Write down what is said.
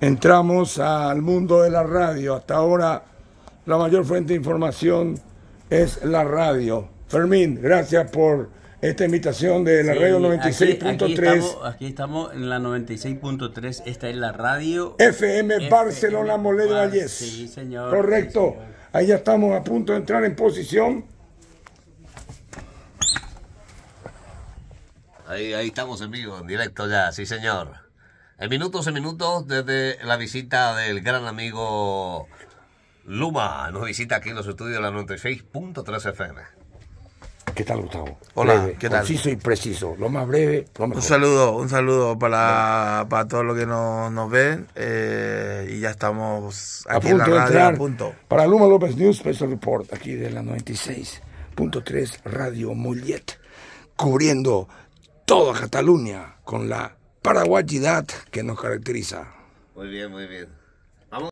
entramos al mundo de la radio. Hasta ahora la mayor fuente de información es la radio. Fermín, gracias por esta invitación de la radio 96.3. Aquí, estamos, aquí, estamos en la 96.3, esta es la radio. FM, Barcelona Moledo Valles. Sí, señor. Correcto. Ahí ya estamos a punto de entrar en posición. Ahí, ahí estamos en vivo, en directo ya, sí señor. En minutos en minutos, desde la visita del gran amigo Luma, nos visita aquí en los estudios de la 96.3 FM. ¿Qué tal, Gustavo? Hola, ¿qué tal? Preciso y preciso, lo más breve, Un saludo, un saludo para, para todos los que nos, ven eh, y ya estamos aquí a punto en punto. Para Luma López News Special Report, aquí de la 96.3 Radio Mollet, cubriendo toda Cataluña con la Paraguayidad que nos caracteriza. Muy bien, muy bien.